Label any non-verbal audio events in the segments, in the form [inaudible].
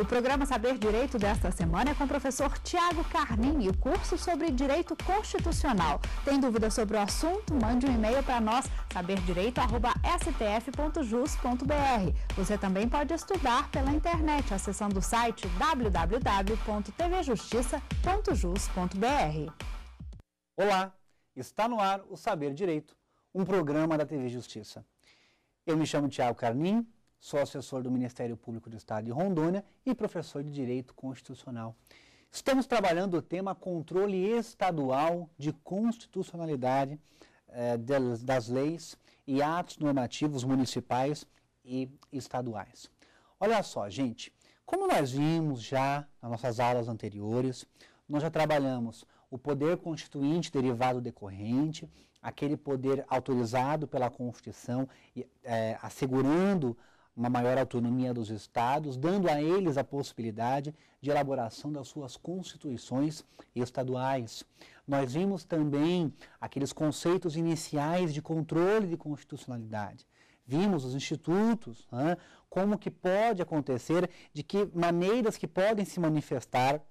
O programa Saber Direito desta semana é com o professor Tiago Carnim, o curso sobre Direito Constitucional. Tem dúvida sobre o assunto? Mande um e-mail para nós, saberdireito.stf.jus.br. Você também pode estudar pela internet, acessando o site www.tvjustiça.jus.br. Olá, está no ar o Saber Direito, um programa da TV Justiça. Eu me chamo Tiago Carnim sou assessor do Ministério Público do Estado de Rondônia e professor de Direito Constitucional. Estamos trabalhando o tema controle estadual de constitucionalidade eh, das leis e atos normativos municipais e estaduais. Olha só, gente, como nós vimos já nas nossas aulas anteriores, nós já trabalhamos o poder constituinte derivado decorrente, aquele poder autorizado pela Constituição, eh, assegurando uma maior autonomia dos estados, dando a eles a possibilidade de elaboração das suas constituições estaduais. Nós vimos também aqueles conceitos iniciais de controle de constitucionalidade. Vimos os institutos, né, como que pode acontecer, de que maneiras que podem se manifestar uh,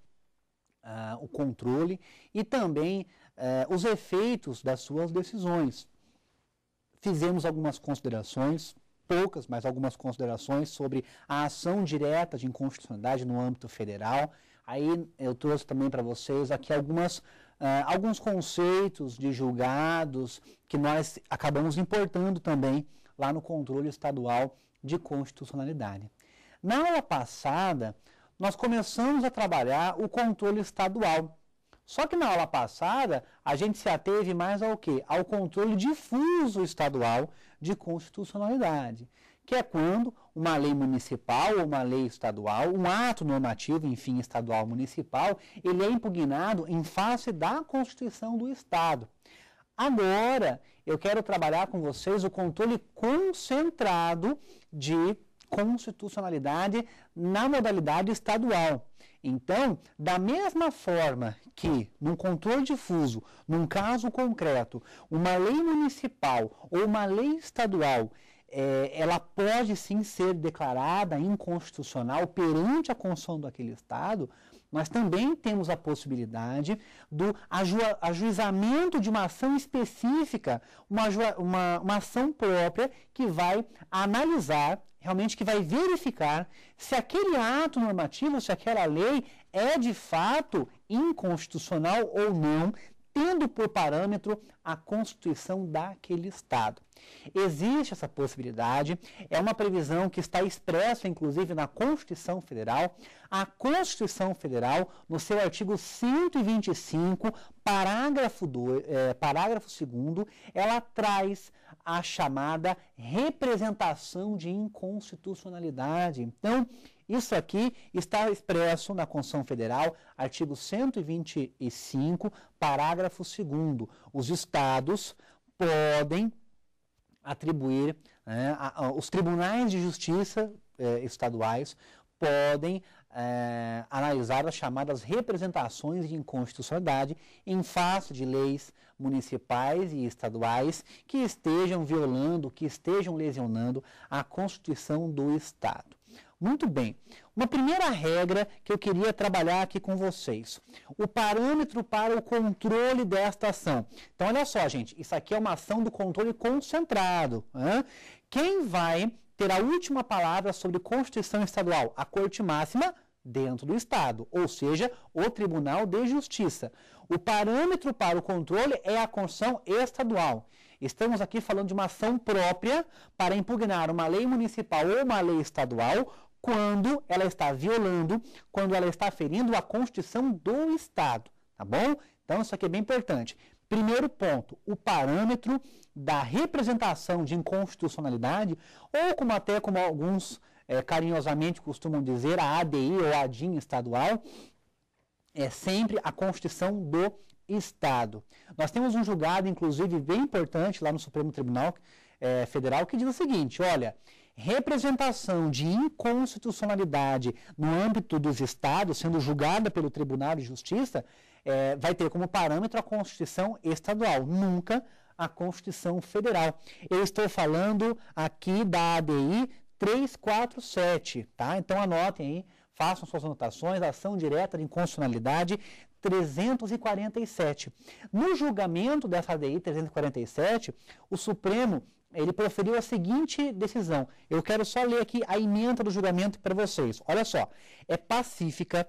o controle e também uh, os efeitos das suas decisões. Fizemos algumas considerações poucas, mas algumas considerações sobre a ação direta de inconstitucionalidade no âmbito federal. Aí eu trouxe também para vocês aqui algumas Uh, alguns conceitos de julgados que nós acabamos importando também lá no controle estadual de constitucionalidade. Na aula passada, nós começamos a trabalhar o controle estadual só que na aula passada, a gente se ateve mais ao quê? Ao controle difuso estadual de constitucionalidade, que é quando uma lei municipal ou uma lei estadual, um ato normativo, enfim, estadual ou municipal, ele é impugnado em face da Constituição do Estado. Agora, eu quero trabalhar com vocês o controle concentrado de constitucionalidade na modalidade estadual. Então, da mesma forma que num controle difuso, num caso concreto, uma lei municipal ou uma lei estadual, é, ela pode sim ser declarada inconstitucional perante a construção daquele Estado, nós também temos a possibilidade do aju ajuizamento de uma ação específica, uma, uma, uma ação própria que vai analisar, realmente que vai verificar se aquele ato normativo, se aquela lei é de fato inconstitucional ou não, tendo por parâmetro a constituição daquele Estado. Existe essa possibilidade, é uma previsão que está expressa, inclusive, na Constituição Federal. A Constituição Federal, no seu artigo 125, parágrafo 2, é, eh, parágrafo 2 ela traz a chamada representação de inconstitucionalidade. Então, isso aqui está expresso na Constituição Federal, artigo 125, parágrafo 2 Os estados podem atribuir, né, a, a, os tribunais de justiça eh, estaduais podem eh, analisar as chamadas representações de inconstitucionalidade em face de leis municipais e estaduais que estejam violando, que estejam lesionando a Constituição do Estado. Muito bem. Uma primeira regra que eu queria trabalhar aqui com vocês. O parâmetro para o controle desta ação. Então, olha só, gente. Isso aqui é uma ação do controle concentrado. Hein? Quem vai ter a última palavra sobre Constituição Estadual? A Corte Máxima dentro do Estado, ou seja, o Tribunal de Justiça. O parâmetro para o controle é a Constituição Estadual. Estamos aqui falando de uma ação própria para impugnar uma lei municipal ou uma lei estadual quando ela está violando, quando ela está ferindo a Constituição do Estado, tá bom? Então, isso aqui é bem importante. Primeiro ponto, o parâmetro da representação de inconstitucionalidade, ou como até como alguns é, carinhosamente costumam dizer, a ADI ou a ADIN estadual, é sempre a Constituição do Estado. Nós temos um julgado, inclusive, bem importante lá no Supremo Tribunal é, Federal, que diz o seguinte, olha, representação de inconstitucionalidade no âmbito dos estados, sendo julgada pelo Tribunal de Justiça, é, vai ter como parâmetro a Constituição estadual, nunca a Constituição federal. Eu estou falando aqui da ADI 347, tá? Então anotem aí, façam suas anotações, ação direta de inconstitucionalidade 347. No julgamento dessa ADI 347, o Supremo ele proferiu a seguinte decisão. Eu quero só ler aqui a emenda do julgamento para vocês. Olha só, é pacífica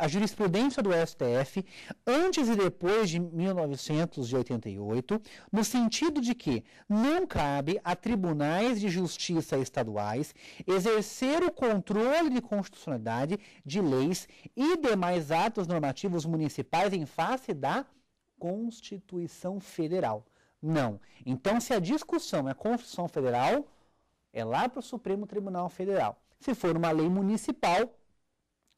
a jurisprudência do STF antes e depois de 1988, no sentido de que não cabe a tribunais de justiça estaduais exercer o controle de constitucionalidade de leis e demais atos normativos municipais em face da Constituição Federal. Não. Então, se a discussão é Constituição Federal, é lá para o Supremo Tribunal Federal. Se for uma lei municipal,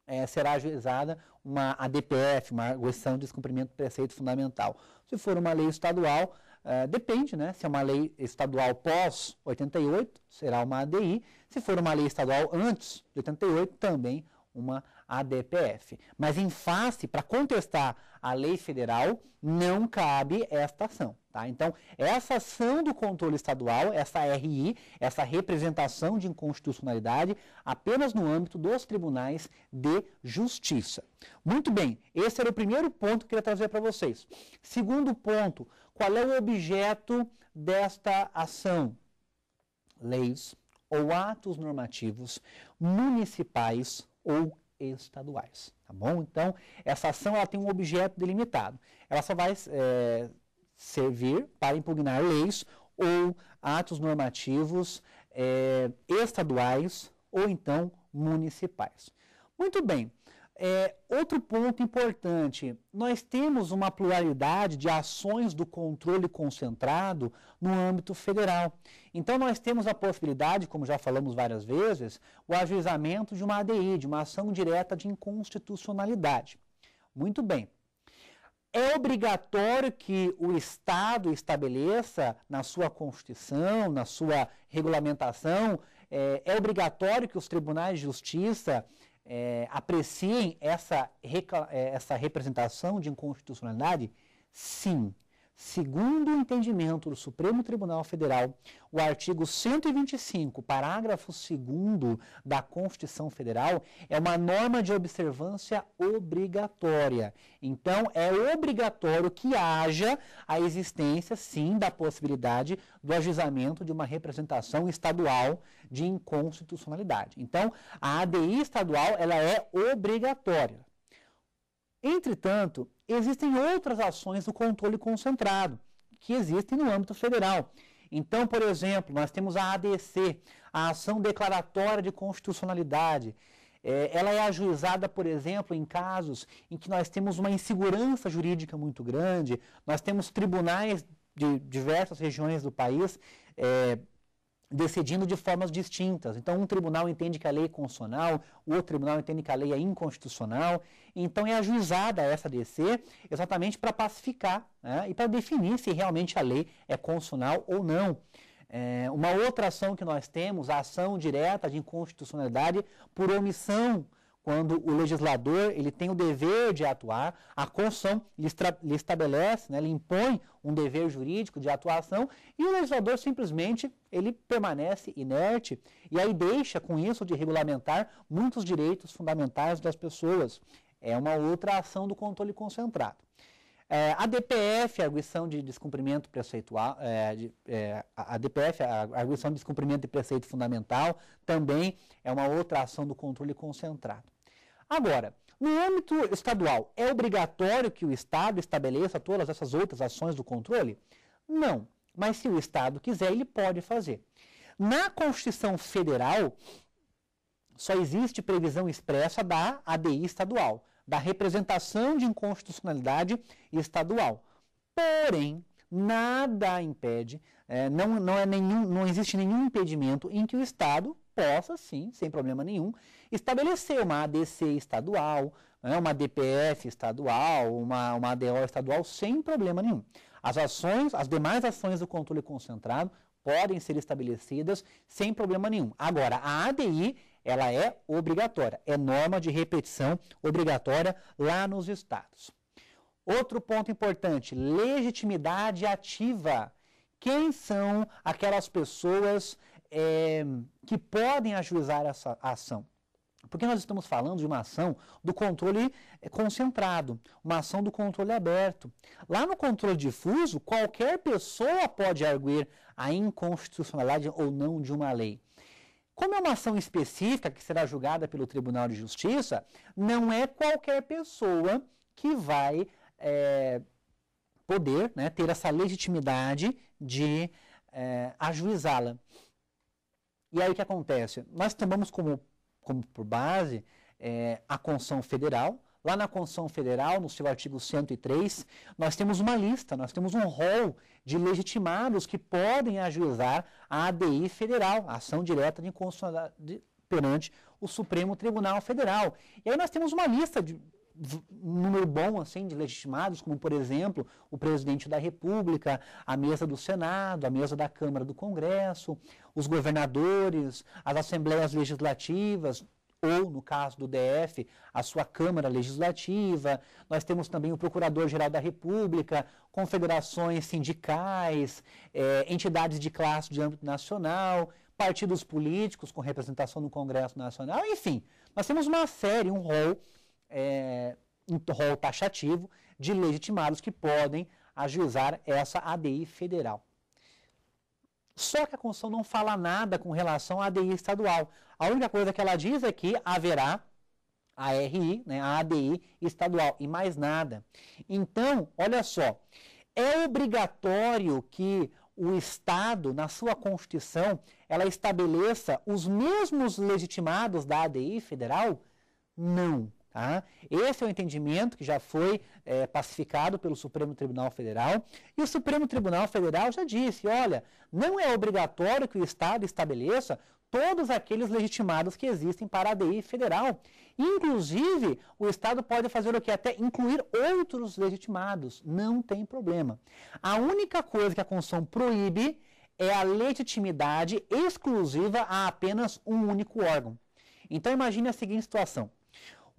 é, será ajuizada uma ADPF, uma arguição de descumprimento de preceito fundamental. Se for uma lei estadual, é, depende, né? Se é uma lei estadual pós 88, será uma ADI. Se for uma lei estadual antes de 88, também uma a DPF. Mas em face, para contestar a lei federal, não cabe esta ação. Tá? Então, essa ação do controle estadual, essa RI, essa representação de inconstitucionalidade, apenas no âmbito dos tribunais de justiça. Muito bem, esse era o primeiro ponto que eu queria trazer para vocês. Segundo ponto, qual é o objeto desta ação? Leis ou atos normativos municipais ou estaduais. Tá bom? Então, essa ação ela tem um objeto delimitado. Ela só vai é, servir para impugnar leis ou atos normativos é, estaduais ou então municipais. Muito bem, é, outro ponto importante: nós temos uma pluralidade de ações do controle concentrado no âmbito federal. Então, nós temos a possibilidade, como já falamos várias vezes, o ajuizamento de uma ADI, de uma ação direta de inconstitucionalidade. Muito bem. É obrigatório que o Estado estabeleça na sua Constituição, na sua regulamentação, é, é obrigatório que os tribunais de justiça é, apreciem essa, é, essa representação de inconstitucionalidade? Sim. Segundo o entendimento do Supremo Tribunal Federal, o artigo 125, parágrafo 2 da Constituição Federal é uma norma de observância obrigatória. Então, é obrigatório que haja a existência, sim, da possibilidade do ajuizamento de uma representação estadual de inconstitucionalidade. Então, a ADI estadual ela é obrigatória. Entretanto, existem outras ações do controle concentrado que existem no âmbito federal. Então, por exemplo, nós temos a ADC, a Ação Declaratória de Constitucionalidade. É, ela é ajuizada, por exemplo, em casos em que nós temos uma insegurança jurídica muito grande, nós temos tribunais de diversas regiões do país é, decidindo de formas distintas. Então, um tribunal entende que a lei é constitucional, o outro tribunal entende que a lei é inconstitucional. Então, é ajuizada essa DC exatamente para pacificar né, e para definir se realmente a lei é constitucional ou não. É, uma outra ação que nós temos, a ação direta de inconstitucionalidade por omissão quando o legislador ele tem o dever de atuar, a Constituição lhe, lhe estabelece, né, ele impõe um dever jurídico de atuação e o legislador simplesmente ele permanece inerte e aí deixa com isso de regulamentar muitos direitos fundamentais das pessoas. É uma outra ação do controle concentrado. É, a DPF, a arguição de descumprimento preceitual, é, de, é, a DPF, a arguição de descumprimento de preceito fundamental, também é uma outra ação do controle concentrado. Agora, no âmbito estadual, é obrigatório que o Estado estabeleça todas essas outras ações do controle? Não, mas se o Estado quiser, ele pode fazer. Na Constituição Federal, só existe previsão expressa da ADI estadual da representação de inconstitucionalidade estadual. Porém, nada impede, é, não, não, é nenhum, não existe nenhum impedimento em que o Estado possa, sim, sem problema nenhum, estabelecer uma ADC estadual, né, uma DPF estadual, uma, uma ADO estadual, sem problema nenhum. As ações, as demais ações do controle concentrado podem ser estabelecidas sem problema nenhum. Agora, a ADI ela é obrigatória, é norma de repetição obrigatória lá nos estados. Outro ponto importante, legitimidade ativa. Quem são aquelas pessoas é, que podem ajuizar essa ação? Porque nós estamos falando de uma ação do controle eh, concentrado, uma ação do controle aberto. Lá no controle difuso, qualquer pessoa pode arguir a inconstitucionalidade ou não de uma lei. Como é uma ação específica que será julgada pelo Tribunal de Justiça, não é qualquer pessoa que vai é, poder né, ter essa legitimidade de é, ajuizá-la. E aí o que acontece? Nós tomamos como, como por base é, a Constituição Federal, Lá na Constituição Federal, no seu artigo 103, nós temos uma lista, nós temos um rol de legitimados que podem ajuizar a ADI federal, a ação direta de inconstitucionalidade perante o Supremo Tribunal Federal. E aí nós temos uma lista de número bom assim de legitimados, como por exemplo o presidente da República, a mesa do Senado, a mesa da Câmara do Congresso, os governadores, as assembleias legislativas, ou, no caso do DF, a sua Câmara Legislativa. Nós temos também o Procurador-Geral da República, confederações sindicais, é, entidades de classe de âmbito nacional, partidos políticos com representação no Congresso Nacional, enfim. Nós temos uma série, um rol, é, um rol taxativo de legitimados que podem ajuizar essa ADI federal. Só que a Constituição não fala nada com relação à ADI estadual. A única coisa que ela diz é que haverá a RI, né, a ADI estadual, e mais nada. Então, olha só, é obrigatório que o Estado, na sua Constituição, ela estabeleça os mesmos legitimados da ADI federal? Não. Tá? Esse é o entendimento que já foi é, pacificado pelo Supremo Tribunal Federal. E o Supremo Tribunal Federal já disse: olha, não é obrigatório que o Estado estabeleça todos aqueles legitimados que existem para a DI federal. Inclusive, o Estado pode fazer o que? Até incluir outros legitimados. Não tem problema. A única coisa que a Constituição proíbe é a legitimidade exclusiva a apenas um único órgão. Então, imagine a seguinte situação.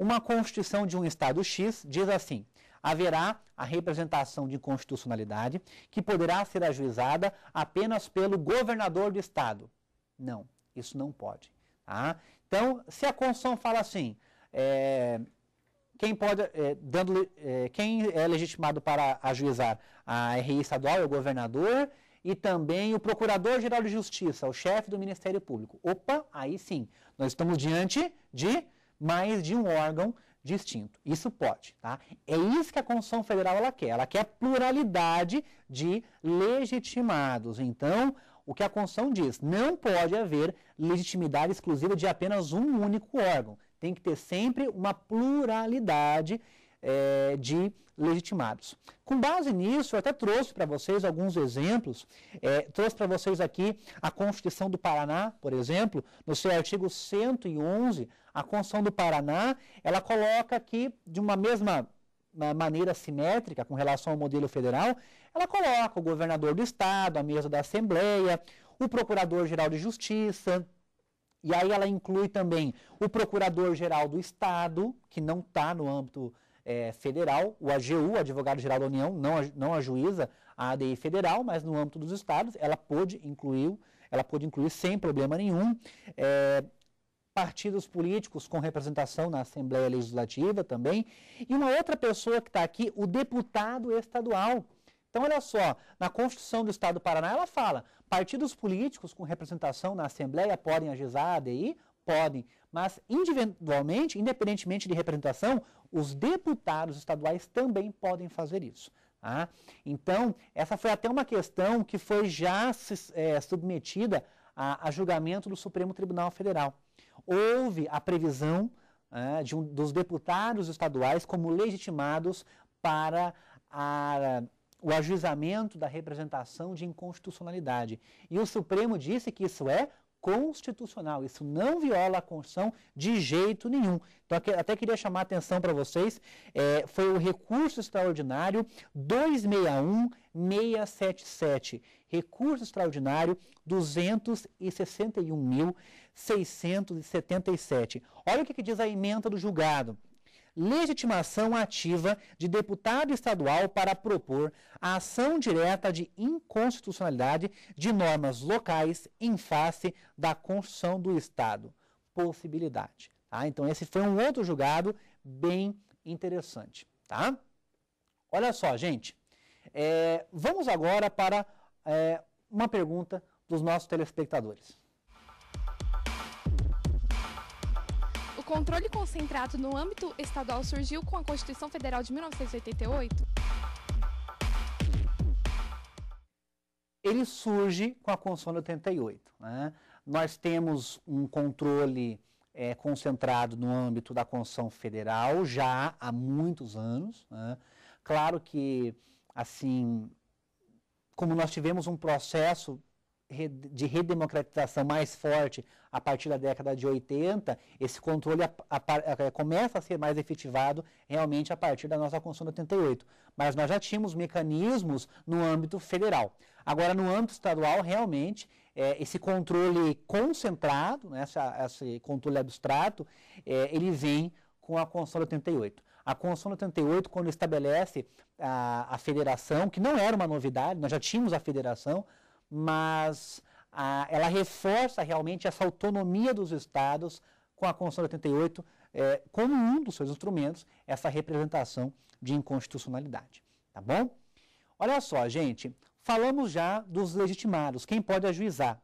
Uma Constituição de um Estado X diz assim: haverá a representação de constitucionalidade que poderá ser ajuizada apenas pelo governador do Estado. Não, isso não pode. Tá? Então, se a Constituição fala assim, é, quem, pode, é, dando, é, quem é legitimado para ajuizar a RI estadual é o governador e também o Procurador-Geral de Justiça, o chefe do Ministério Público. Opa, aí sim, nós estamos diante de mais de um órgão distinto. Isso pode, tá? É isso que a Constituição Federal ela quer. Ela quer pluralidade de legitimados. Então, o que a Constituição diz, não pode haver legitimidade exclusiva de apenas um único órgão. Tem que ter sempre uma pluralidade é, de legitimados. Com base nisso, eu até trouxe para vocês alguns exemplos. É, trouxe para vocês aqui a Constituição do Paraná, por exemplo, no seu artigo 111, a Constituição do Paraná, ela coloca que, de uma mesma maneira simétrica com relação ao modelo federal, ela coloca o governador do estado, a mesa da Assembleia, o procurador-geral de Justiça, e aí ela inclui também o procurador-geral do estado, que não está no âmbito é, federal, o AGU, advogado-geral da União, não, não ajuiza a ADI federal, mas no âmbito dos estados, ela pôde incluir, ela pôde incluir sem problema nenhum. É, partidos políticos com representação na Assembleia Legislativa também, e uma outra pessoa que está aqui, o deputado estadual. Então, olha só, na Constituição do Estado do Paraná, ela fala: partidos políticos com representação na Assembleia podem agizar a ADI? Podem, mas individualmente, independentemente de representação, os deputados estaduais também podem fazer isso. Ah, Então, essa foi até uma questão que foi já é, submetida a, a julgamento do Supremo Tribunal Federal houve a previsão é, de um, dos deputados estaduais como legitimados para a, o ajuizamento da representação de inconstitucionalidade. E o Supremo disse que isso é constitucional. Isso não viola a Constituição de jeito nenhum. Então, até queria chamar a atenção para vocês, é, foi o recurso extraordinário 261-677. Recurso extraordinário 261.677. Olha o que, que diz a emenda do julgado legitimação ativa de deputado estadual para propor a ação direta de inconstitucionalidade de normas locais em face da Constituição do Estado. Possibilidade. Tá? Então, esse foi um outro julgado bem interessante. Tá? Olha só, gente. É, vamos agora para é, uma pergunta dos nossos telespectadores. controle concentrado no âmbito estadual surgiu com a Constituição Federal de 1988? Ele surge com a Constituição de 88. Né? Nós temos um controle é, concentrado no âmbito da Constituição Federal já há muitos anos. Né? Claro que, assim, como nós tivemos um processo de redemocratização mais forte a partir da década de 80, esse controle a, a, a, é, começa a ser mais efetivado realmente a partir da nossa Constituição de 88. Mas nós já tínhamos mecanismos no âmbito federal. Agora, no âmbito estadual, realmente, é, esse controle concentrado, né, essa, esse controle abstrato, é, ele vem com a Constituição de 88. A Constituição de 88, quando estabelece a, a federação, que não era uma novidade, nós já tínhamos a federação, mas a, ela reforça realmente essa autonomia dos estados com a Constituição de 88 é, como um dos seus instrumentos essa representação de inconstitucionalidade, tá bom? Olha só, gente, falamos já dos legitimados, quem pode ajuizar.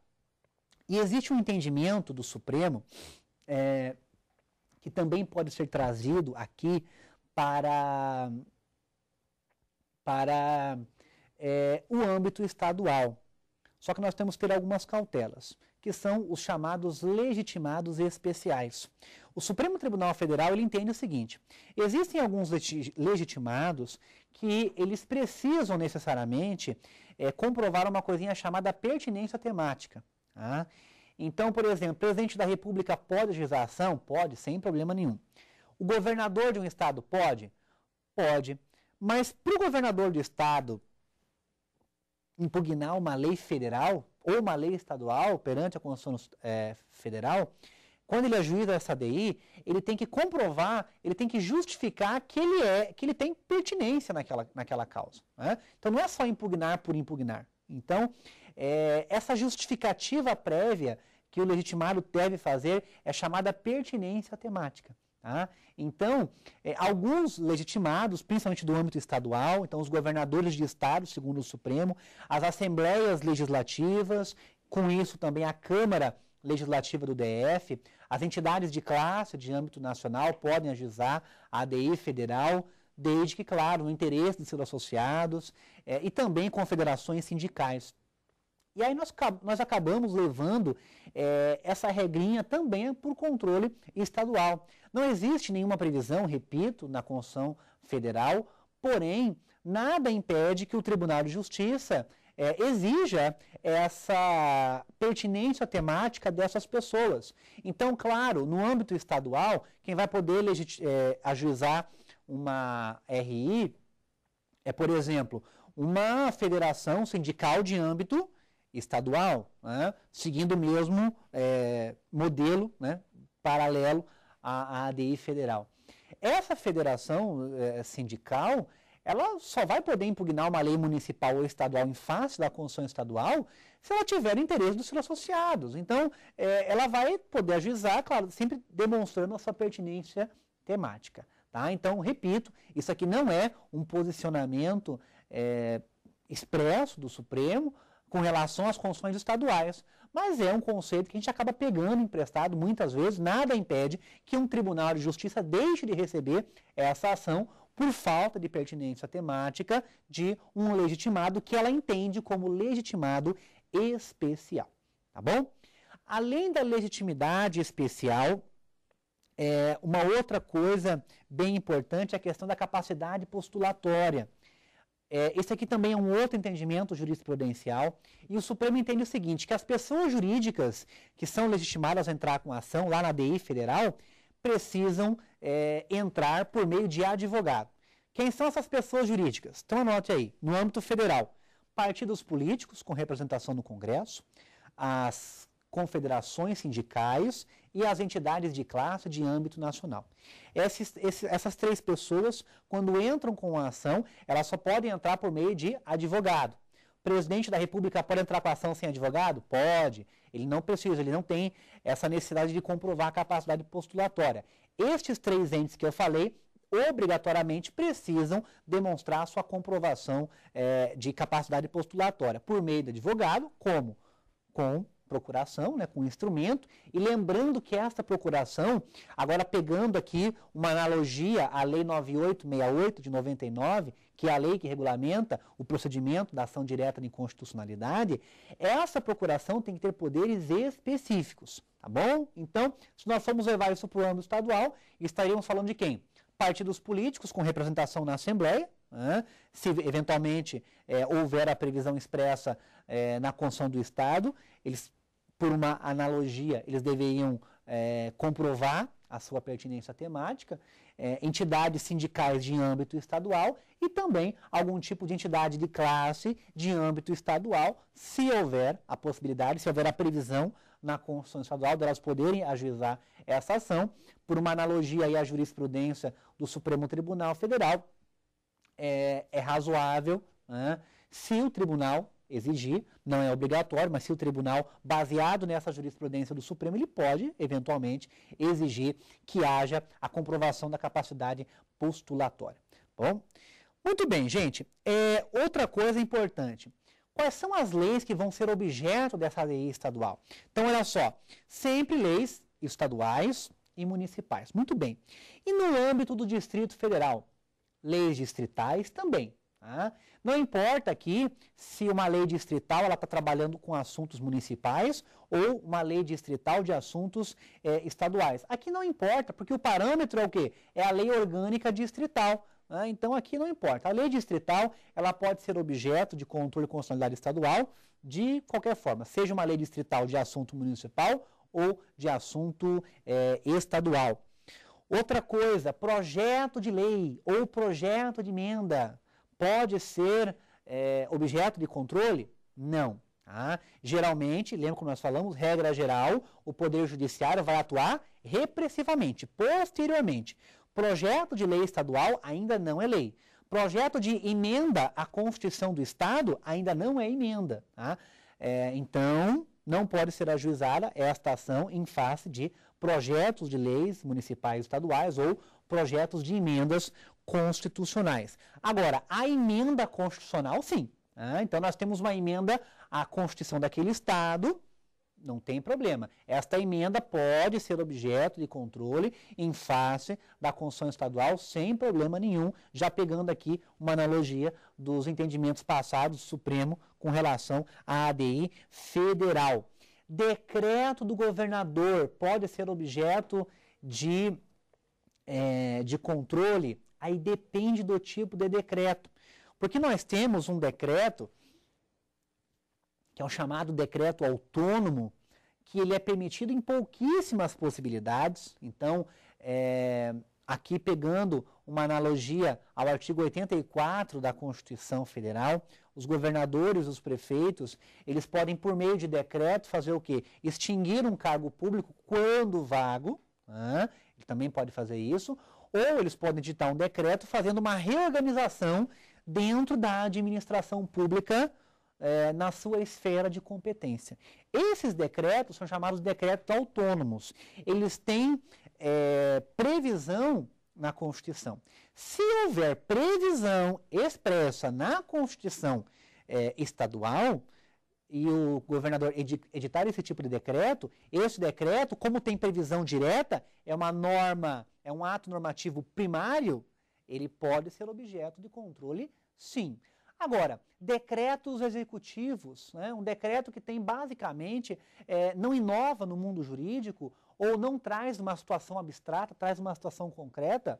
E existe um entendimento do Supremo é, que também pode ser trazido aqui para para é, o âmbito estadual. Só que nós temos que ter algumas cautelas, que são os chamados legitimados especiais. O Supremo Tribunal Federal ele entende o seguinte: existem alguns legitimados que eles precisam necessariamente é, comprovar uma coisinha chamada pertinência temática. Tá? Então, por exemplo, o presidente da República pode ajuizar ação? Pode, sem problema nenhum. O governador de um estado pode? Pode. Mas para o governador do estado impugnar uma lei federal ou uma lei estadual perante a Constituição é, Federal, quando ele ajuiza é essa DI, ele tem que comprovar, ele tem que justificar que ele é, que ele tem pertinência naquela, naquela causa. Né? Então não é só impugnar por impugnar. Então, é, essa justificativa prévia que o legitimado deve fazer é chamada pertinência temática então, é, alguns legitimados, principalmente do âmbito estadual, então os governadores de estado, segundo o Supremo, as assembleias legislativas, com isso também a Câmara Legislativa do DF, as entidades de classe de âmbito nacional podem agizar a ADI federal, desde que, claro, no interesse de seus associados, é, e também confederações sindicais. E aí nós, nós acabamos levando é, essa regrinha também para o controle estadual. Não existe nenhuma previsão, repito, na Constituição Federal, porém, nada impede que o Tribunal de Justiça é, exija essa pertinência temática dessas pessoas. Então, claro, no âmbito estadual, quem vai poder é, ajuizar uma RI é, por exemplo, uma federação sindical de âmbito estadual, né, seguindo o mesmo é, modelo né, paralelo à, à, ADI federal. Essa federação é, sindical, ela só vai poder impugnar uma lei municipal ou estadual em face da Constituição estadual se ela tiver o interesse dos seus associados. Então, é, ela vai poder ajuizar, claro, sempre demonstrando a sua pertinência temática. Tá? Então, repito, isso aqui não é um posicionamento é, expresso do Supremo, com relação às condições estaduais. Mas é um conceito que a gente acaba pegando emprestado muitas vezes, nada impede que um tribunal de justiça deixe de receber essa ação por falta de pertinência temática de um legitimado que ela entende como legitimado especial. Tá bom? Além da legitimidade especial, é, uma outra coisa bem importante é a questão da capacidade postulatória. É, esse aqui também é um outro entendimento jurisprudencial. E o Supremo entende o seguinte: que as pessoas jurídicas que são legitimadas a entrar com ação lá na DI federal precisam é, entrar por meio de advogado. Quem são essas pessoas jurídicas? Então anote aí, no âmbito federal, partidos políticos com representação no Congresso, as confederações sindicais e as entidades de classe de âmbito nacional. Essas, essas três pessoas, quando entram com a ação, elas só podem entrar por meio de advogado. O presidente da República pode entrar com a ação sem advogado? Pode. Ele não precisa, ele não tem essa necessidade de comprovar a capacidade postulatória. Estes três entes que eu falei obrigatoriamente precisam demonstrar sua comprovação é, de capacidade postulatória por meio de advogado, como? Com procuração, né, com instrumento, e lembrando que esta procuração, agora pegando aqui uma analogia à Lei 9868 de 99, que é a lei que regulamenta o procedimento da ação direta de inconstitucionalidade, essa procuração tem que ter poderes específicos, tá bom? Então, se nós formos levar isso para o âmbito estadual, estaríamos falando de quem? Partidos políticos com representação na Assembleia, né? se eventualmente é, houver a previsão expressa é, na Constituição do Estado, eles por uma analogia, eles deveriam é, comprovar a sua pertinência temática, é, entidades sindicais de âmbito estadual e também algum tipo de entidade de classe de âmbito estadual, se houver a possibilidade, se houver a previsão na Constituição Estadual de elas poderem ajuizar essa ação, por uma analogia aí à jurisprudência do Supremo Tribunal Federal, é, é razoável né, se o tribunal exigir, não é obrigatório, mas se o tribunal, baseado nessa jurisprudência do Supremo, ele pode, eventualmente, exigir que haja a comprovação da capacidade postulatória. Bom, muito bem, gente. É, outra coisa importante. Quais são as leis que vão ser objeto dessa lei estadual? Então, olha só, sempre leis estaduais e municipais. Muito bem. E no âmbito do Distrito Federal, leis distritais também. Não importa aqui se uma lei distrital ela está trabalhando com assuntos municipais ou uma lei distrital de assuntos é, estaduais. Aqui não importa, porque o parâmetro é o quê? É a lei orgânica distrital. Né? Então aqui não importa. A lei distrital ela pode ser objeto de controle constitucionalidade estadual de qualquer forma, seja uma lei distrital de assunto municipal ou de assunto é, estadual. Outra coisa, projeto de lei ou projeto de emenda pode ser é, objeto de controle? Não. Tá? Geralmente, lembra como nós falamos, regra geral, o Poder Judiciário vai atuar repressivamente, posteriormente. Projeto de lei estadual ainda não é lei. Projeto de emenda à Constituição do Estado ainda não é emenda. Tá? É, então, não pode ser ajuizada esta ação em face de projetos de leis municipais estaduais ou projetos de emendas constitucionais. Agora, a emenda constitucional, sim. Ah, então, nós temos uma emenda à Constituição daquele Estado, não tem problema. Esta emenda pode ser objeto de controle em face da Constituição Estadual, sem problema nenhum, já pegando aqui uma analogia dos entendimentos passados do Supremo com relação à ADI federal. Decreto do governador pode ser objeto de, é, de controle Aí depende do tipo de decreto. Porque nós temos um decreto, que é o chamado decreto autônomo, que ele é permitido em pouquíssimas possibilidades. Então, é, aqui pegando uma analogia ao artigo 84 da Constituição Federal, os governadores, os prefeitos, eles podem, por meio de decreto, fazer o quê? Extinguir um cargo público quando vago, né? ele também pode fazer isso, ou eles podem editar um decreto fazendo uma reorganização dentro da administração pública é, na sua esfera de competência. Esses decretos são chamados decretos autônomos. Eles têm é, previsão na Constituição. Se houver previsão expressa na Constituição é, estadual e o governador editar esse tipo de decreto, esse decreto, como tem previsão direta, é uma norma é um ato normativo primário, ele pode ser objeto de controle, sim. Agora, decretos executivos, né, um decreto que tem basicamente, é, não inova no mundo jurídico ou não traz uma situação abstrata, traz uma situação concreta,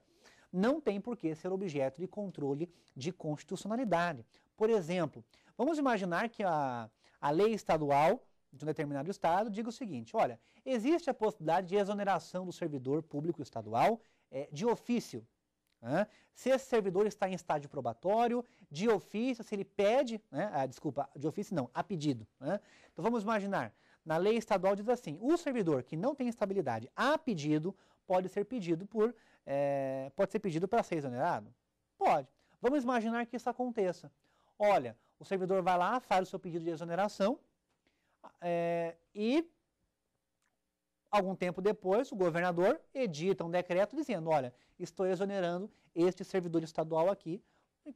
não tem por que ser objeto de controle de constitucionalidade. Por exemplo, vamos imaginar que a, a lei estadual de um determinado Estado diga o seguinte: olha, existe a possibilidade de exoneração do servidor público estadual é, de ofício. Né? Se esse servidor está em estágio probatório, de ofício, se ele pede, né? ah, desculpa, de ofício não, a pedido. Né? Então vamos imaginar, na lei estadual diz assim: o servidor que não tem estabilidade a pedido pode ser pedido por, é, pode ser pedido para ser exonerado? Pode. Vamos imaginar que isso aconteça. Olha, o servidor vai lá, faz o seu pedido de exoneração, é, e algum tempo depois, o governador edita um decreto dizendo: olha, estou exonerando este servidor estadual aqui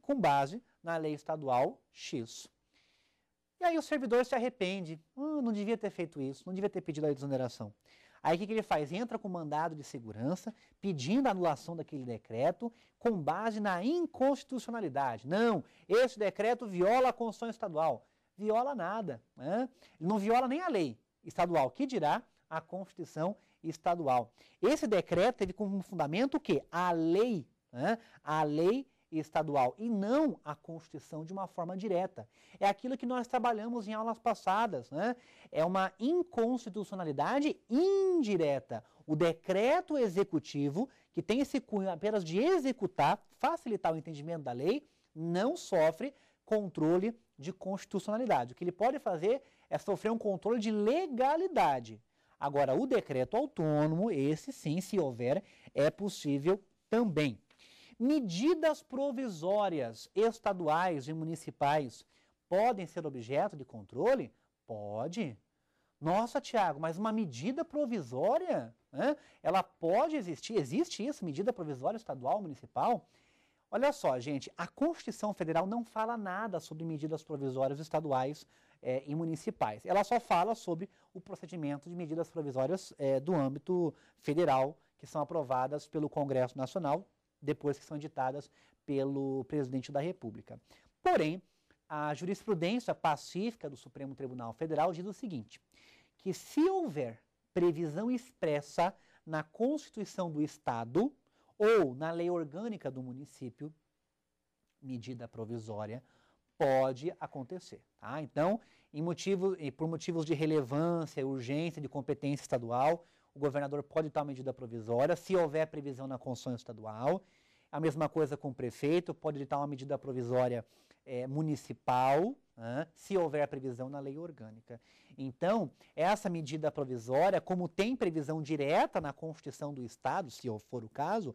com base na lei estadual X. E aí o servidor se arrepende, hum, não devia ter feito isso, não devia ter pedido a exoneração. Aí o que, que ele faz? Entra com mandado de segurança, pedindo a anulação daquele decreto, com base na inconstitucionalidade. Não, esse decreto viola a Constituição Estadual viola nada. Né? Ele não viola nem a lei estadual, que dirá a Constituição estadual. Esse decreto teve como fundamento o quê? A lei. Né? A lei estadual e não a Constituição de uma forma direta. É aquilo que nós trabalhamos em aulas passadas, né? É uma inconstitucionalidade indireta. O decreto executivo, que tem esse cunho apenas de executar, facilitar o entendimento da lei, não sofre controle de constitucionalidade. O que ele pode fazer é sofrer um controle de legalidade. Agora, o decreto autônomo, esse sim, se houver, é possível também. Medidas provisórias estaduais e municipais podem ser objeto de controle? Pode. Nossa, Tiago, mas uma medida provisória? Né? Ela pode existir? Existe isso? Medida provisória estadual, municipal? Olha só, gente, a Constituição Federal não fala nada sobre medidas provisórias estaduais é, e municipais. Ela só fala sobre o procedimento de medidas provisórias é, do âmbito federal, que são aprovadas pelo Congresso Nacional, depois que são ditadas pelo presidente da República. Porém, a jurisprudência pacífica do Supremo Tribunal Federal diz o seguinte: que se houver previsão expressa na Constituição do Estado ou na lei orgânica do município, medida provisória, pode acontecer. Tá? Então, motivo, por motivos de relevância, urgência, de competência estadual, o governador pode tomar medida provisória, se houver previsão na Constituição Estadual. A mesma coisa com o prefeito, pode editar uma medida provisória é, municipal, né, se houver previsão na lei orgânica. Então, essa medida provisória, como tem previsão direta na Constituição do Estado, se for o caso,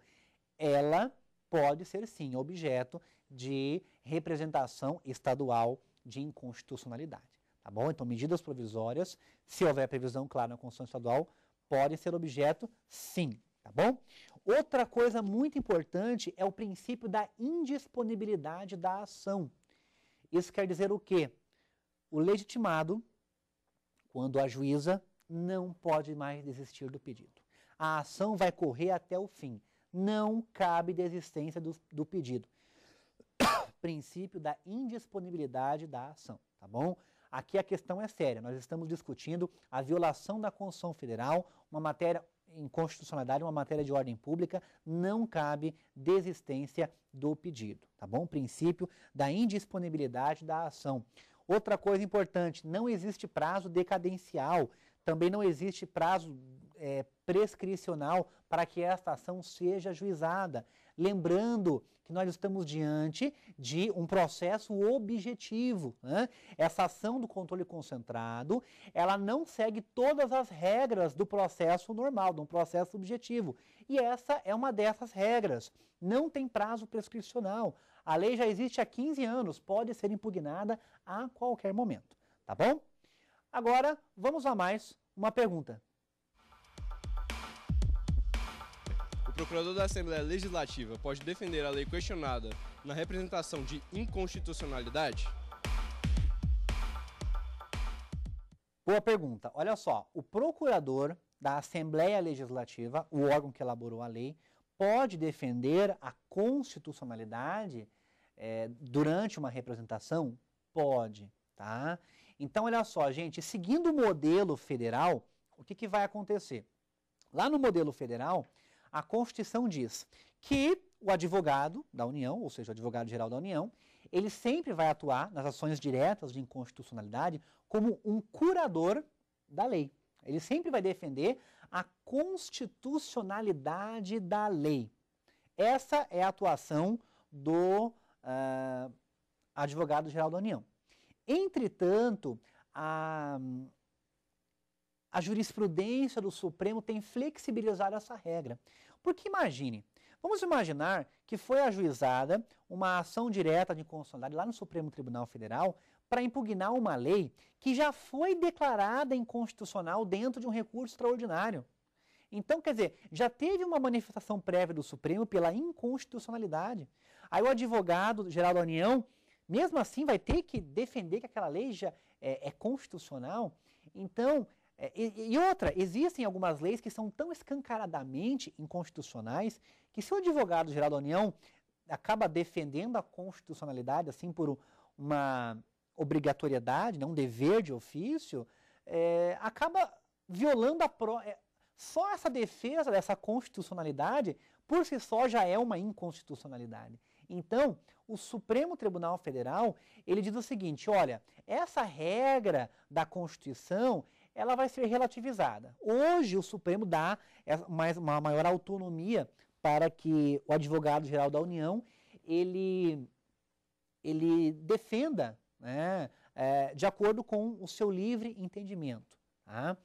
ela pode ser sim objeto de representação estadual de inconstitucionalidade. Tá bom? Então, medidas provisórias, se houver previsão clara na Constituição Estadual, podem ser objeto sim. Tá bom? Outra coisa muito importante é o princípio da indisponibilidade da ação. Isso quer dizer o quê? O legitimado, quando ajuiza, não pode mais desistir do pedido. A ação vai correr até o fim, não cabe desistência do, do pedido. [coughs] Princípio da indisponibilidade da ação, tá bom? Aqui a questão é séria. Nós estamos discutindo a violação da Constituição Federal, uma matéria em constitucionalidade, uma matéria de ordem pública, não cabe desistência do pedido, tá bom? Princípio da indisponibilidade da ação. Outra coisa importante, não existe prazo decadencial, também não existe prazo é, prescricional para que esta ação seja juizada. Lembrando que nós estamos diante de um processo objetivo. Né? Essa ação do controle concentrado, ela não segue todas as regras do processo normal, de um processo objetivo. E essa é uma dessas regras. Não tem prazo prescricional. A lei já existe há 15 anos, pode ser impugnada a qualquer momento. Tá bom? Agora, vamos a mais uma pergunta. procurador da Assembleia Legislativa pode defender a lei questionada na representação de inconstitucionalidade? Boa pergunta. Olha só, o procurador da Assembleia Legislativa, o órgão que elaborou a lei, pode defender a constitucionalidade é, durante uma representação? Pode, tá? Então, olha só, gente, seguindo o modelo federal, o que, que vai acontecer? Lá no modelo federal, a Constituição diz que o advogado da União, ou seja, o advogado-geral da União, ele sempre vai atuar nas ações diretas de inconstitucionalidade como um curador da lei. Ele sempre vai defender a constitucionalidade da lei. Essa é a atuação do uh, ah, advogado-geral da União. Entretanto, a, a jurisprudência do Supremo tem flexibilizado essa regra. Porque imagine, vamos imaginar que foi ajuizada uma ação direta de inconstitucionalidade lá no Supremo Tribunal Federal para impugnar uma lei que já foi declarada inconstitucional dentro de um recurso extraordinário. Então, quer dizer, já teve uma manifestação prévia do Supremo pela inconstitucionalidade. Aí o advogado geral da União, mesmo assim, vai ter que defender que aquela lei já é, é constitucional. Então, é, e, e, outra, existem algumas leis que são tão escancaradamente inconstitucionais que se o advogado-geral da União acaba defendendo a constitucionalidade assim por uma obrigatoriedade, né, um dever de ofício, é, acaba violando a pró é, só essa defesa dessa constitucionalidade por si só já é uma inconstitucionalidade. Então, o Supremo Tribunal Federal, ele diz o seguinte, olha, essa regra da Constituição, ela vai ser relativizada. Hoje, o Supremo dá mais, uma maior autonomia para que o advogado-geral da União ele, ele defenda né, é, de acordo com o seu livre entendimento. Tá?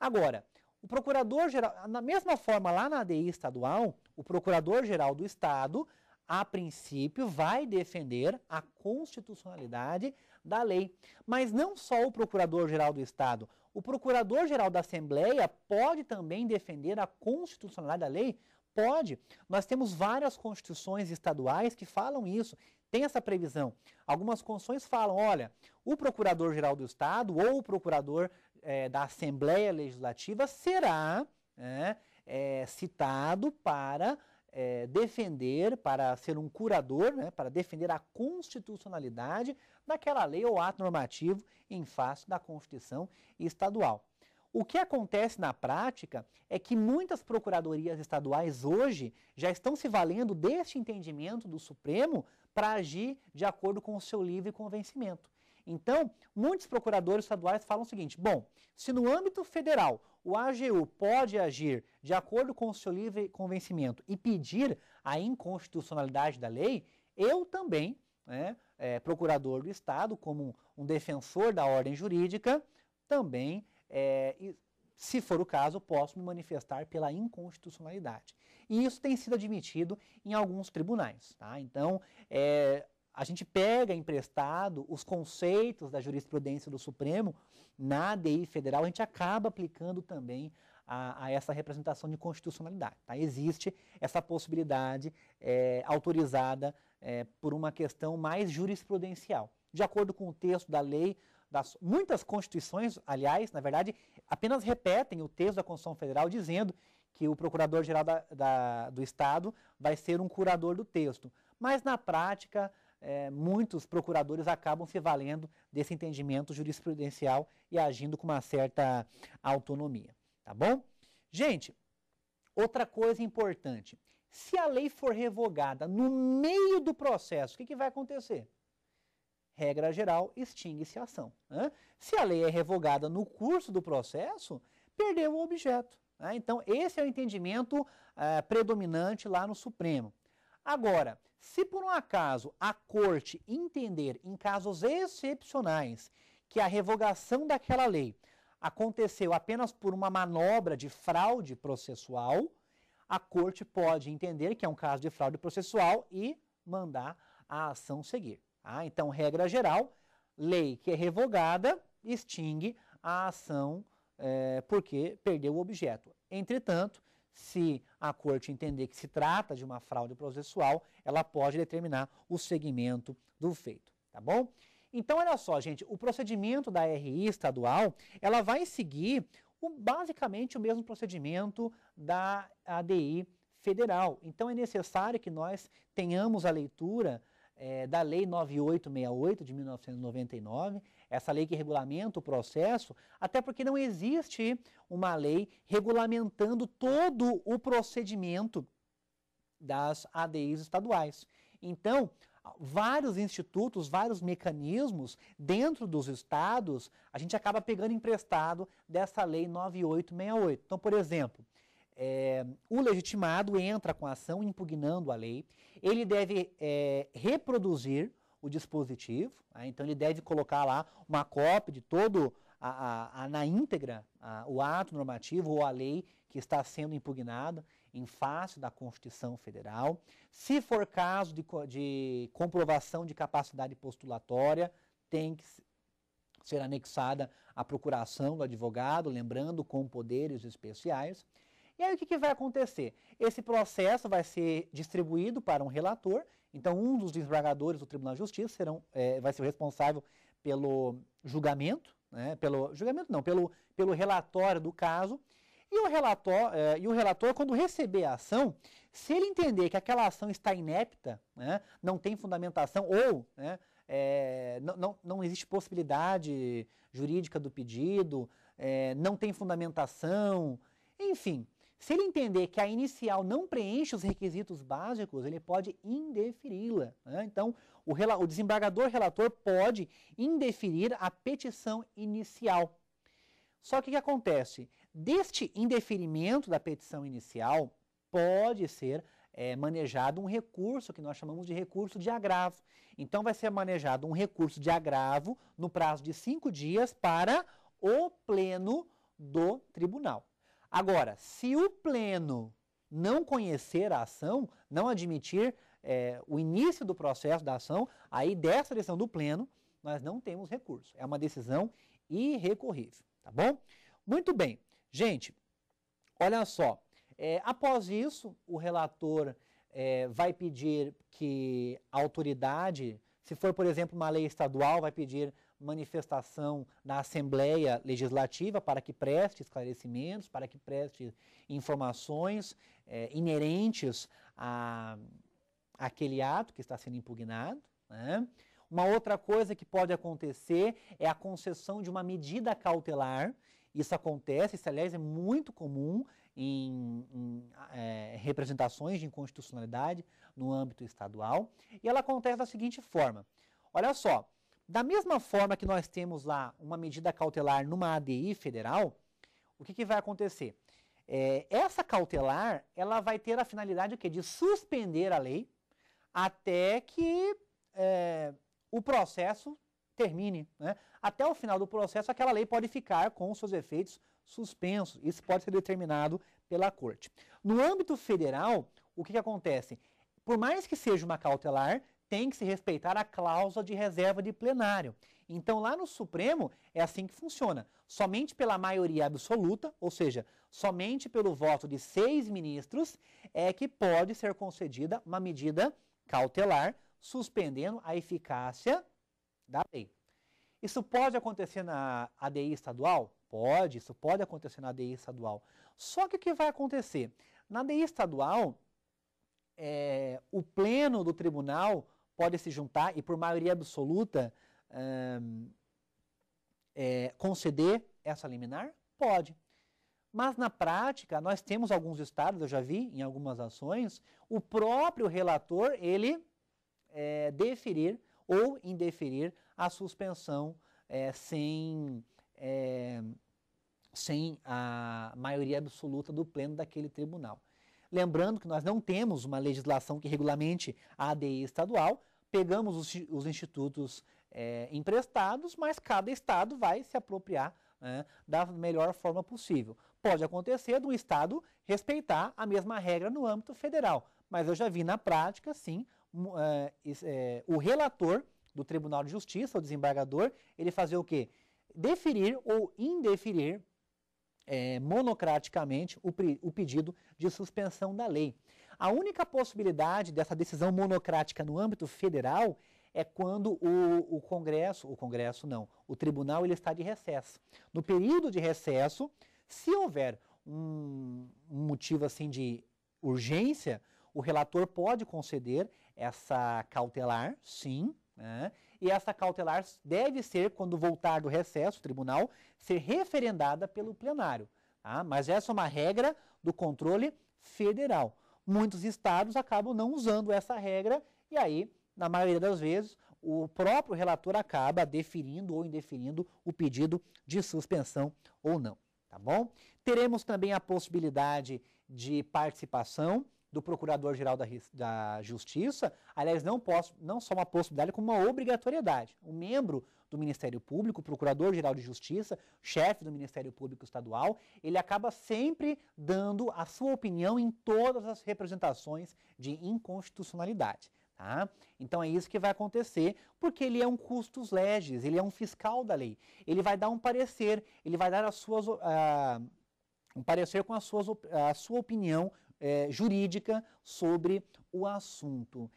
Agora, o procurador-geral, na mesma forma lá na ADI estadual, o procurador-geral do Estado, a princípio, vai defender a constitucionalidade da lei. Mas não só o procurador-geral do Estado, o Procurador-Geral da Assembleia pode também defender a constitucionalidade da lei? Pode. Nós temos várias constituições estaduais que falam isso, tem essa previsão. Algumas constituições falam: olha, o Procurador-Geral do Estado ou o Procurador é, da Assembleia Legislativa será é, é, citado para é, defender, para ser um curador, né, para defender a constitucionalidade daquela lei ou ato normativo em face da Constituição estadual. O que acontece na prática é que muitas procuradorias estaduais hoje já estão se valendo deste entendimento do Supremo para agir de acordo com o seu livre convencimento. Então, muitos procuradores estaduais falam o seguinte: bom, se no âmbito federal o AGU pode agir de acordo com o seu livre convencimento e pedir a inconstitucionalidade da lei, eu também, né, é, procurador do Estado, como um, um defensor da ordem jurídica, também, é, se for o caso, posso me manifestar pela inconstitucionalidade. E isso tem sido admitido em alguns tribunais. Tá? Então, é, a gente pega emprestado os conceitos da jurisprudência do Supremo na DI federal, a gente acaba aplicando também a, a essa representação de constitucionalidade. Tá? Existe essa possibilidade é, autorizada é, por uma questão mais jurisprudencial. De acordo com o texto da lei, das muitas constituições, aliás, na verdade, apenas repetem o texto da Constituição Federal dizendo que o Procurador-Geral do Estado vai ser um curador do texto. Mas na prática, é, muitos procuradores acabam se valendo desse entendimento jurisprudencial e agindo com uma certa autonomia, tá bom? Gente, outra coisa importante, se a lei for revogada no meio do processo, o que, que vai acontecer? Regra geral, extingue-se a ação. Né? Se a lei é revogada no curso do processo, perdeu o objeto. Né? Então, esse é o entendimento é, predominante lá no Supremo. Agora, se por um acaso a corte entender, em casos excepcionais, que a revogação daquela lei aconteceu apenas por uma manobra de fraude processual, a corte pode entender que é um caso de fraude processual e mandar a ação seguir. Tá? Então, regra geral, lei que é revogada extingue a ação é, porque perdeu o objeto. Entretanto, se a corte entender que se trata de uma fraude processual, ela pode determinar o segmento do feito, tá bom? Então, olha só, gente, o procedimento da RI estadual, ela vai seguir o, basicamente o mesmo procedimento da ADI federal. Então, é necessário que nós tenhamos a leitura é, da Lei 9868 de 1999, essa lei que regulamenta o processo, até porque não existe uma lei regulamentando todo o procedimento das ADIs estaduais. Então, vários institutos, vários mecanismos dentro dos estados, a gente acaba pegando emprestado dessa lei 9868. Então, por exemplo, é, o legitimado entra com a ação impugnando a lei, ele deve é, reproduzir o dispositivo, tá? então ele deve colocar lá uma cópia de todo a, a, a na íntegra a, o ato normativo ou a lei que está sendo impugnado em face da Constituição Federal. Se for caso de, de comprovação de capacidade postulatória, tem que ser anexada à procuração do advogado, lembrando com poderes especiais. E aí o que, que vai acontecer? Esse processo vai ser distribuído para um relator, então um dos desembargadores do Tribunal de Justiça serão, é, vai ser o responsável pelo julgamento, né, pelo julgamento não, pelo, pelo relatório do caso, e o, relator, é, e o relator, quando receber a ação, se ele entender que aquela ação está inepta, né, não tem fundamentação ou né, é, não, não, não, existe possibilidade jurídica do pedido, é, não tem fundamentação, enfim, se ele entender que a inicial não preenche os requisitos básicos, ele pode indeferi-la. Né? Então, o, o desembargador relator pode indeferir a petição inicial. Só que o que acontece? Deste indeferimento da petição inicial, pode ser é, manejado um recurso que nós chamamos de recurso de agravo. Então, vai ser manejado um recurso de agravo no prazo de cinco dias para o pleno do tribunal. Agora, se o pleno não conhecer a ação, não admitir é, o início do processo da ação, aí dessa decisão do pleno, nós não temos recurso. É uma decisão irrecorrível, tá bom? Muito bem. Gente, olha só. É, após isso, o relator é, vai pedir que a autoridade, se for, por exemplo, uma lei estadual, vai pedir manifestação na Assembleia Legislativa para que preste esclarecimentos, para que preste informações é, inerentes a, aquele ato que está sendo impugnado. Né? Uma outra coisa que pode acontecer é a concessão de uma medida cautelar. Isso acontece, isso, aliás, é muito comum em, em é, representações de inconstitucionalidade no âmbito estadual. E ela acontece da seguinte forma: olha só, da mesma forma que nós temos lá uma medida cautelar numa ADI federal, o que, que vai acontecer? É, essa cautelar, ela vai ter a finalidade o quê? de suspender a lei até que é, o processo termine. Né? Até o final do processo, aquela lei pode ficar com seus efeitos suspensos. Isso pode ser determinado pela corte. No âmbito federal, o que, que acontece? Por mais que seja uma cautelar, tem que se respeitar a cláusula de reserva de plenário. Então, lá no Supremo, é assim que funciona. Somente pela maioria absoluta, ou seja, somente pelo voto de seis ministros, é que pode ser concedida uma medida cautelar, suspendendo a eficácia da lei. Isso pode acontecer na ADI estadual? Pode, isso pode acontecer na ADI estadual. Só que o que vai acontecer? Na ADI estadual, é, o pleno do tribunal pode se juntar e, por maioria absoluta, hum, é, conceder essa liminar? Pode. Mas na prática, nós temos alguns estados, eu já vi em algumas ações, o próprio relator, ele é, deferir ou indeferir a suspensão é, sem, é, sem a maioria absoluta do pleno daquele tribunal. Lembrando que nós não temos uma legislação que regulamente a ADI estadual, pegamos os, os institutos é, emprestados, mas cada estado vai se apropriar né, da melhor forma possível. Pode acontecer de um estado respeitar a mesma regra no âmbito federal, mas eu já vi na prática, sim, é, é, o relator do Tribunal de Justiça, o desembargador, ele fazer o quê? Deferir ou indeferir é, monocraticamente o, o pedido de suspensão da lei. A única possibilidade dessa decisão monocrática no âmbito federal é quando o, o Congresso, o Congresso não, o tribunal ele está de recesso. No período de recesso, se houver um, um motivo assim de urgência, o relator pode conceder essa cautelar, sim, né? e essa cautelar deve ser, quando voltar do recesso, o tribunal, ser referendada pelo plenário. Tá? Mas essa é uma regra do controle federal muitos estados acabam não usando essa regra e aí, na maioria das vezes, o próprio relator acaba deferindo ou indeferindo o pedido de suspensão ou não, tá bom? Teremos também a possibilidade de participação do Procurador-Geral da, da, Justiça, aliás, não, posso, não só uma possibilidade, como uma obrigatoriedade. Um membro do Ministério Público, Procurador-Geral de Justiça, chefe do Ministério Público Estadual, ele acaba sempre dando a sua opinião em todas as representações de inconstitucionalidade. Tá? Então é isso que vai acontecer, porque ele é um custos legis, ele é um fiscal da lei. Ele vai dar um parecer, ele vai dar as suas, uh, um parecer com as suas, a sua opinião é, jurídica sobre o assunto.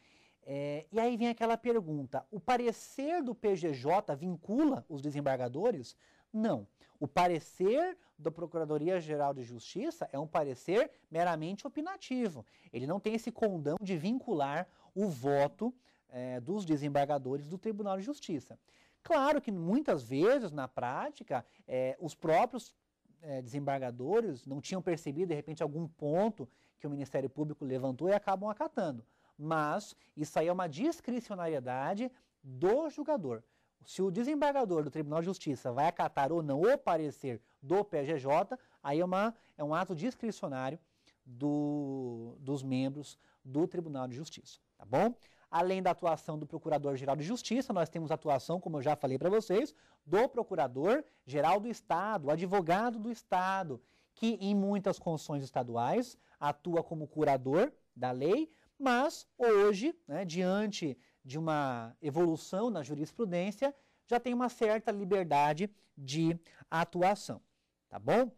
É, e aí vem aquela pergunta: o parecer do PGJ vincula os desembargadores? Não. O parecer da Procuradoria-Geral de Justiça é um parecer meramente opinativo. Ele não tem esse condão de vincular o voto é, dos desembargadores do Tribunal de Justiça. Claro que muitas vezes, na prática, é, os próprios é, desembargadores não tinham percebido, de repente, algum ponto que o Ministério Público levantou e acabam acatando. Mas isso aí é uma discricionariedade do julgador. Se o desembargador do Tribunal de Justiça vai acatar ou não o parecer do PGJ, aí é, uma, é um ato discricionário do, dos membros do Tribunal de Justiça, tá bom? Além da atuação do Procurador-Geral de Justiça, nós temos atuação, como eu já falei para vocês, do Procurador-Geral do Estado, advogado do Estado que em muitas condições estaduais atua como curador da lei, mas hoje, né, diante de uma evolução na jurisprudência, já tem uma certa liberdade de atuação, tá bom?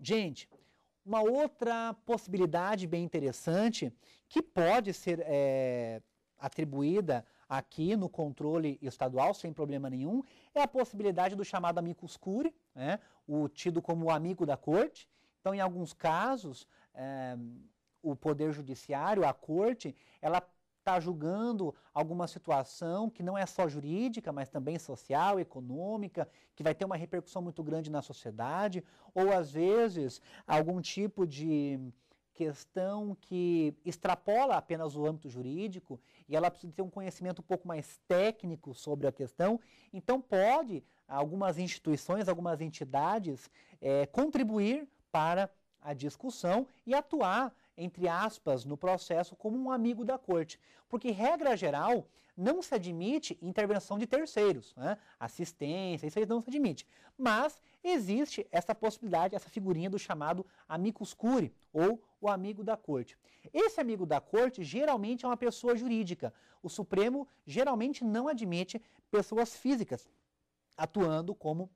Gente, uma outra possibilidade bem interessante que pode ser é, atribuída aqui no controle estadual, sem problema nenhum, é a possibilidade do chamado amicus curiae, né, o tido como amigo da corte. Então, em alguns casos, é, o Poder Judiciário, a corte, ela está julgando alguma situação que não é só jurídica, mas também social, econômica, que vai ter uma repercussão muito grande na sociedade, ou às vezes algum tipo de questão que extrapola apenas o âmbito jurídico e ela precisa ter um conhecimento um pouco mais técnico sobre a questão. Então, pode algumas instituições, algumas entidades é, contribuir para a discussão e atuar, entre aspas, no processo como um amigo da corte. Porque, regra geral, não se admite intervenção de terceiros, né? assistência, isso aí não se admite. Mas existe essa possibilidade, essa figurinha do chamado amicus curi, ou o amigo da corte. Esse amigo da corte geralmente é uma pessoa jurídica. O Supremo geralmente não admite pessoas físicas atuando como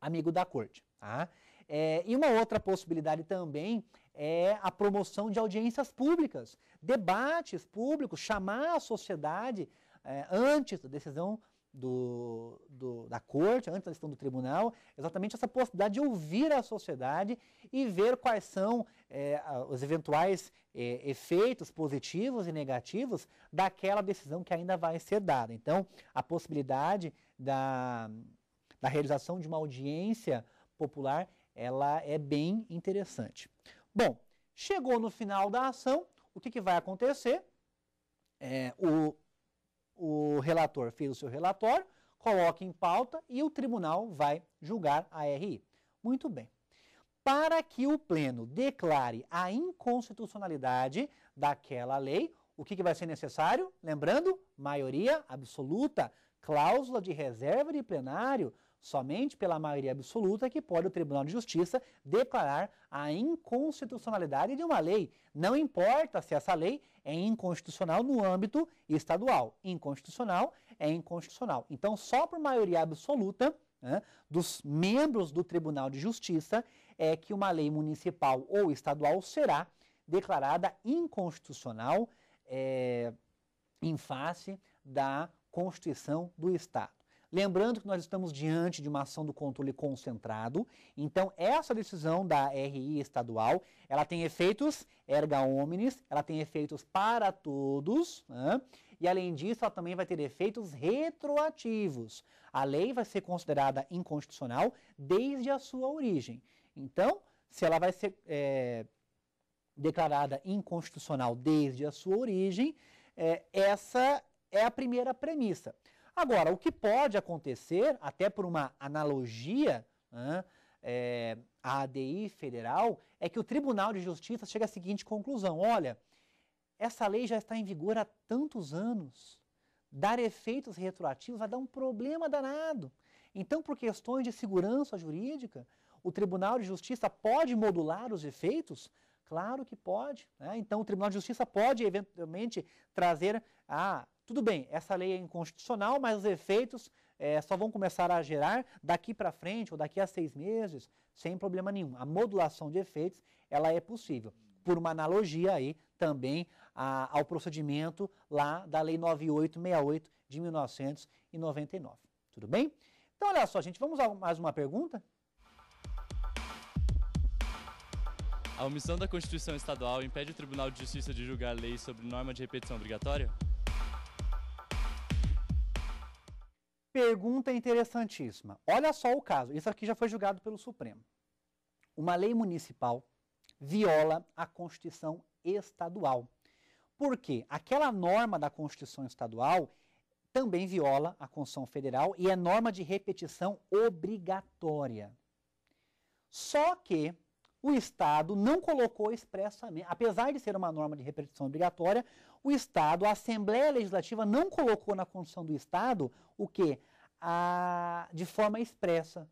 amigo da corte. Tá? É, e uma outra possibilidade também é a promoção de audiências públicas, debates públicos, chamar a sociedade é, antes da decisão do, do, da corte, antes da decisão do tribunal, exatamente essa possibilidade de ouvir a sociedade e ver quais são é, os eventuais é, efeitos positivos e negativos daquela decisão que ainda vai ser dada. Então, a possibilidade da, da realização de uma audiência popular, ela é bem interessante. Bom, chegou no final da ação, o que, que vai acontecer? É, o o relator fez o seu relatório, coloca em pauta e o tribunal vai julgar a RI. Muito bem. Para que o pleno declare a inconstitucionalidade daquela lei, o que, que vai ser necessário? Lembrando, maioria absoluta, cláusula de reserva de plenário, Somente pela maioria absoluta que pode o Tribunal de Justiça declarar a inconstitucionalidade de uma lei. Não importa se essa lei é inconstitucional no âmbito estadual. Inconstitucional é inconstitucional. Então, só por maioria absoluta né, dos membros do Tribunal de Justiça é que uma lei municipal ou estadual será declarada inconstitucional é, em face da Constituição do Estado. Lembrando que nós estamos diante de uma ação do controle concentrado, então essa decisão da RI estadual, ela tem efeitos erga omnes, ela tem efeitos para todos, né? e além disso ela também vai ter efeitos retroativos. A lei vai ser considerada inconstitucional desde a sua origem. Então, se ela vai ser é, declarada inconstitucional desde a sua origem, é, essa é a primeira premissa. Agora, o que pode acontecer, até por uma analogia né, é, à ADI federal, é que o Tribunal de Justiça chega à seguinte conclusão: olha, essa lei já está em vigor há tantos anos, dar efeitos retroativos vai dar um problema danado. Então, por questões de segurança jurídica, o Tribunal de Justiça pode modular os efeitos? Claro que pode. Né? Então, o Tribunal de Justiça pode, eventualmente, trazer a tudo bem, essa lei é inconstitucional, mas os efeitos é, só vão começar a gerar daqui para frente ou daqui a seis meses, sem problema nenhum. A modulação de efeitos ela é possível. Por uma analogia aí também a, ao procedimento lá da Lei 9868 de 1999. Tudo bem? Então, olha só, gente, vamos a mais uma pergunta? A omissão da Constituição Estadual impede o Tribunal de Justiça de julgar leis sobre norma de repetição obrigatória? Pergunta interessantíssima. Olha só o caso. Isso aqui já foi julgado pelo Supremo. Uma lei municipal viola a Constituição estadual. Por quê? aquela norma da Constituição estadual também viola a Constituição federal e é norma de repetição obrigatória. Só que o Estado não colocou expressamente, apesar de ser uma norma de repetição obrigatória, o Estado, a Assembleia Legislativa não colocou na Constituição do Estado o que? de forma expressa.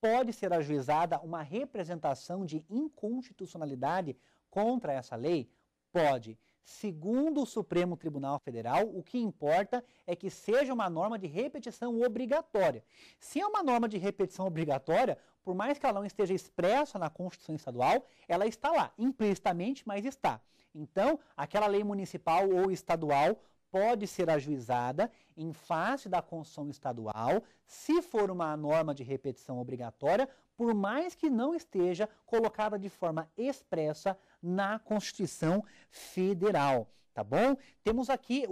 Pode ser ajuizada uma representação de inconstitucionalidade contra essa lei? Pode. Segundo o Supremo Tribunal Federal, o que importa é que seja uma norma de repetição obrigatória. Se é uma norma de repetição obrigatória, por mais que ela não esteja expressa na Constituição Estadual, ela está lá, implicitamente, mas está. Então, aquela lei municipal ou estadual pode ser ajuizada em face da construção estadual, se for uma norma de repetição obrigatória, por mais que não esteja colocada de forma expressa na Constituição Federal. Tá bom? Temos aqui,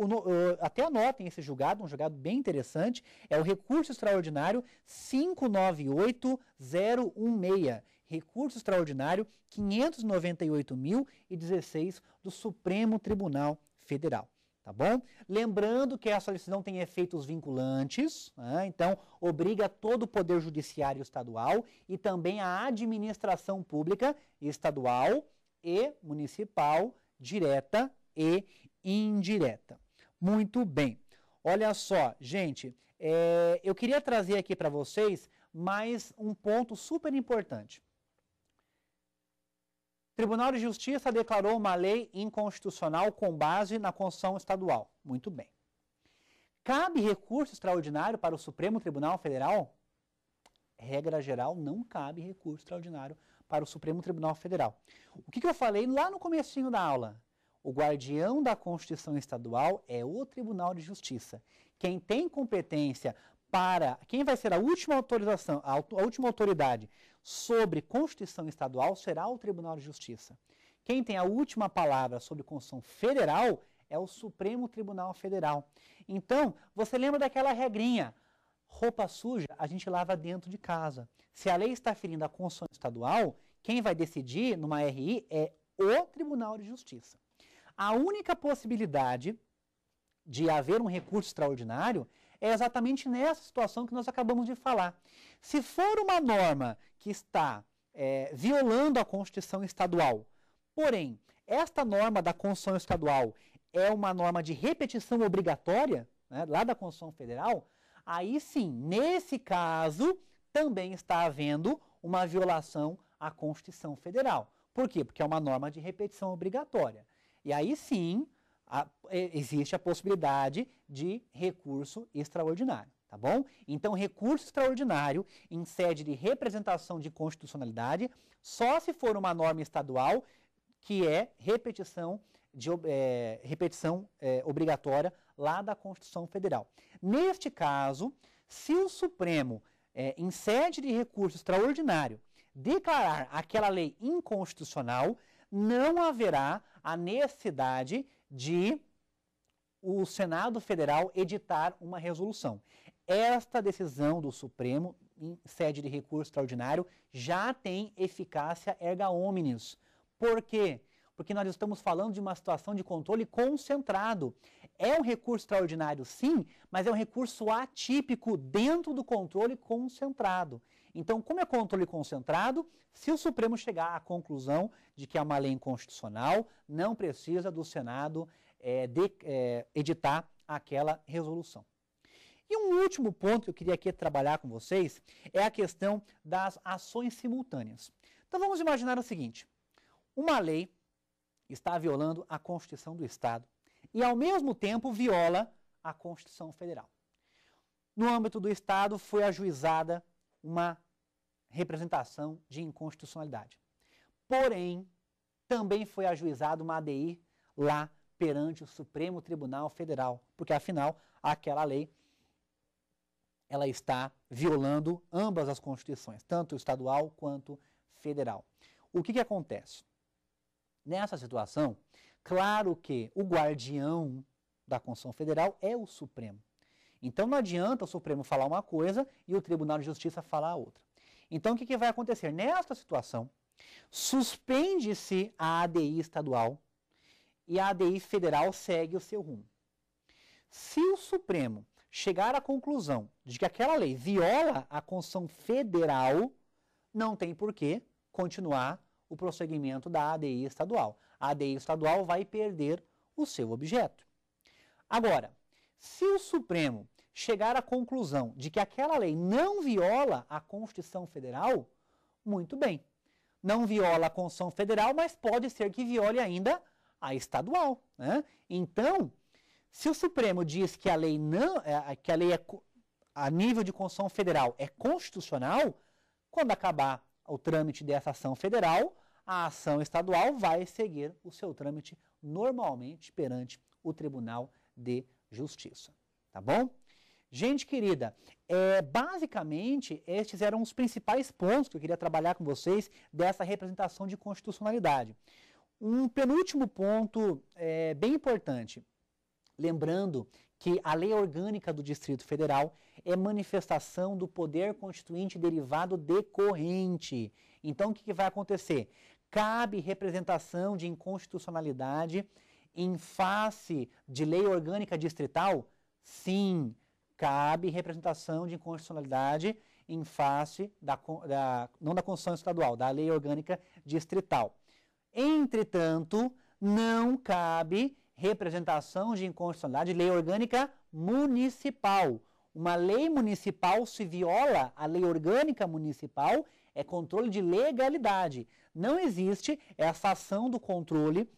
até anotem esse julgado, um julgado bem interessante, é o recurso extraordinário 598016 recurso extraordinário 598.016 do Supremo Tribunal Federal. Tá bom? Lembrando que essa decisão tem efeitos vinculantes, né? então obriga todo o Poder Judiciário Estadual e também a administração pública estadual e municipal, direta e indireta. Muito bem. Olha só, gente, é, eu queria trazer aqui para vocês mais um ponto super importante. Tribunal de Justiça declarou uma lei inconstitucional com base na Constituição Estadual. Muito bem. Cabe recurso extraordinário para o Supremo Tribunal Federal? Regra geral, não cabe recurso extraordinário para o Supremo Tribunal Federal. O que, que eu falei lá no comecinho da aula? O guardião da Constituição Estadual é o Tribunal de Justiça. Quem tem competência para quem vai ser a última autorização, a, a última autoridade sobre Constituição estadual será o Tribunal de Justiça. Quem tem a última palavra sobre Constituição federal é o Supremo Tribunal Federal. Então, você lembra daquela regrinha? Roupa suja a gente lava dentro de casa. Se a lei está ferindo a Constituição estadual, quem vai decidir numa RI é o Tribunal de Justiça. A única possibilidade de haver um recurso extraordinário é exatamente nessa situação que nós acabamos de falar. Se for uma norma que está é, violando a Constituição Estadual, porém, esta norma da Constituição Estadual é uma norma de repetição obrigatória, né, lá da Constituição Federal, aí sim, nesse caso, também está havendo uma violação à Constituição Federal. Por quê? Porque é uma norma de repetição obrigatória. E aí sim, a, é, existe a possibilidade de recurso extraordinário, tá bom? Então, recurso extraordinário em sede de representação de constitucionalidade, só se for uma norma estadual que é repetição, de, é, repetição é, obrigatória lá da Constituição Federal. Neste caso, se o Supremo, é, em sede de recurso extraordinário, declarar aquela lei inconstitucional, não haverá a necessidade de o Senado Federal editar uma resolução. Esta decisão do Supremo, em sede de recurso extraordinário, já tem eficácia erga omnes. Por quê? Porque nós estamos falando de uma situação de controle concentrado. É um recurso extraordinário, sim, mas é um recurso atípico dentro do controle concentrado. Então, como é controle concentrado, se o Supremo chegar à conclusão de que é uma lei inconstitucional, não precisa do Senado é, de, é, editar aquela resolução. E um último ponto que eu queria aqui trabalhar com vocês é a questão das ações simultâneas. Então vamos imaginar o seguinte: uma lei está violando a Constituição do Estado e, ao mesmo tempo, viola a Constituição Federal. No âmbito do Estado, foi ajuizada uma representação de inconstitucionalidade. Porém, também foi ajuizado uma ADI lá perante o Supremo Tribunal Federal, porque afinal aquela lei ela está violando ambas as constituições, tanto estadual quanto federal. O que, que acontece? Nessa situação, claro que o guardião da Constituição Federal é o Supremo. Então não adianta o Supremo falar uma coisa e o Tribunal de Justiça falar outra. Então o que, que vai acontecer? Nesta situação, suspende-se a ADI estadual e a ADI federal segue o seu rumo. Se o Supremo chegar à conclusão de que aquela lei viola a Constituição Federal, não tem por que continuar o prosseguimento da ADI estadual. A ADI estadual vai perder o seu objeto. Agora, se o Supremo chegar à conclusão de que aquela lei não viola a Constituição Federal, muito bem. Não viola a Constituição Federal, mas pode ser que viole ainda a estadual. Né? Então, se o Supremo diz que a lei não, é, que a lei é, a nível de Constituição Federal é constitucional, quando acabar o trâmite dessa ação federal, a ação estadual vai seguir o seu trâmite normalmente perante o Tribunal de Justiça justiça. Tá bom? Gente querida, é, basicamente estes eram os principais pontos que eu queria trabalhar com vocês dessa representação de constitucionalidade. Um penúltimo ponto é, bem importante, lembrando que a lei orgânica do Distrito Federal é manifestação do poder constituinte derivado decorrente. Então, o que, que vai acontecer? Cabe representação de inconstitucionalidade em face de lei orgânica distrital? Sim, cabe representação de inconstitucionalidade em face da, da não da Constituição Estadual, da lei orgânica distrital. Entretanto, não cabe representação de inconstitucionalidade lei orgânica municipal. Uma lei municipal se viola a lei orgânica municipal, é controle de legalidade. Não existe essa ação do controle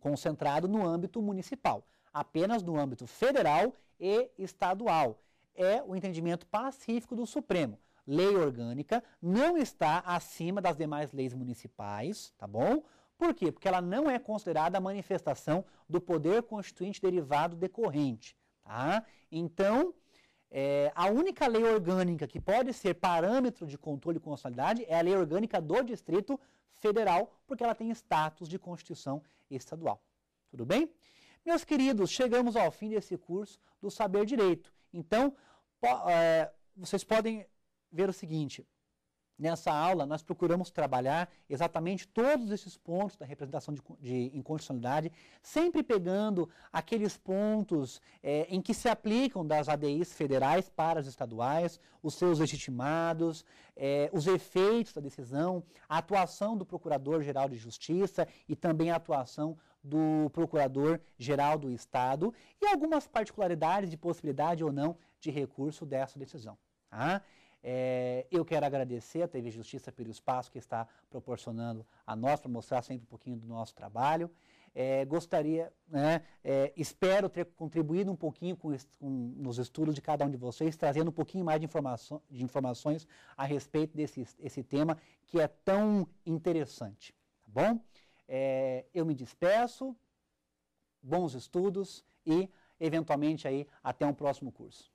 concentrado no âmbito municipal, apenas no âmbito federal e estadual. É o entendimento pacífico do Supremo. Lei orgânica não está acima das demais leis municipais, tá bom? Por quê? Porque ela não é considerada a manifestação do poder constituinte derivado decorrente, tá? Então, é, a única lei orgânica que pode ser parâmetro de controle e constitucionalidade é a lei orgânica do Distrito federal, porque ela tem status de Constituição estadual. Tudo bem? Meus queridos, chegamos ao fim desse curso do Saber Direito. Então, po é, vocês podem ver o seguinte. Nessa aula, nós procuramos trabalhar exatamente todos esses pontos da representação de, de sempre pegando aqueles pontos é, em que se aplicam das ADIs federais para as estaduais, os seus legitimados, é, os efeitos da decisão, a atuação do Procurador-Geral de Justiça e também a atuação do Procurador-Geral do Estado e algumas particularidades de possibilidade ou não de recurso dessa decisão. Tá? É, eu quero agradecer a TV Justiça pelo espaço que está proporcionando a nós para mostrar sempre um pouquinho do nosso trabalho. É, gostaria, né, é, espero ter contribuído um pouquinho com, est com, nos estudos de cada um de vocês, trazendo um pouquinho mais de, de informações a respeito desse esse tema que é tão interessante. Tá bom? É, eu me despeço, bons estudos e, eventualmente, aí, até um próximo curso.